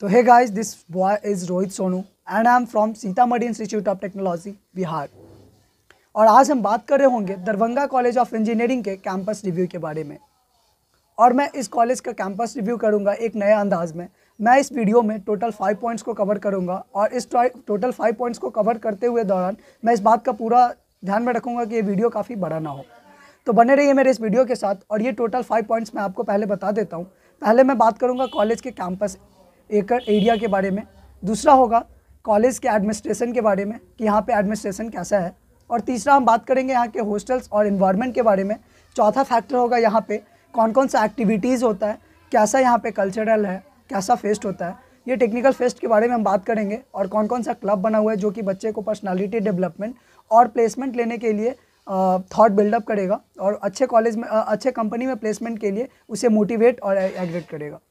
तो hey guys this boy is Rohit Sonu and I am from Sitamarhi institute of technology Bihar और आज हम बात कर रहे होंगे दरभंगा कॉलेज ऑफ इंजीनियरिंग के कैंपस रिव्यू के बारे में और मैं इस कॉलेज का कैंपस रिव्यू करूंगा एक नए अंदाज में मैं इस वीडियो में टोटल फाइव पॉइंट्स को कवर करूंगा और इस टोटल फाइव पॉइंट्स को कवर करते हुए दौरान मैं इस बात का पूरा ध्यान में रखूंगा कि ये वीडियो काफ़ी बड़ा ना हो तो बने रहिए मेरे इस वीडियो के साथ और ये टोटल फाइव पॉइंट्स मैं आपको पहले बता देता हूँ पहले मैं बात करूँगा कॉलेज के कैंपस एकड़ एरिया के बारे में दूसरा होगा कॉलेज के एडमिनिस्ट्रेशन के बारे में कि यहाँ पे एडमिनिस्ट्रेशन कैसा है और तीसरा हम बात करेंगे यहाँ के हॉस्टल्स और इन्वायरमेंट के बारे में चौथा फैक्टर होगा यहाँ पे कौन कौन सा एक्टिविटीज़ होता है कैसा यहाँ पे कल्चरल है कैसा फेस्ट होता है ये टेक्निकल फेस्ट के बारे में हम बात करेंगे और कौन कौन सा क्लब बना हुआ है जो कि बच्चे को पर्सनैलिटी डेवलपमेंट और प्लेसमेंट लेने के लिए थाट बिल्डअप करेगा और अच्छे कॉलेज में अच्छे कंपनी में प्लेसमेंट के लिए उसे मोटिवेट और एग्रेट करेगा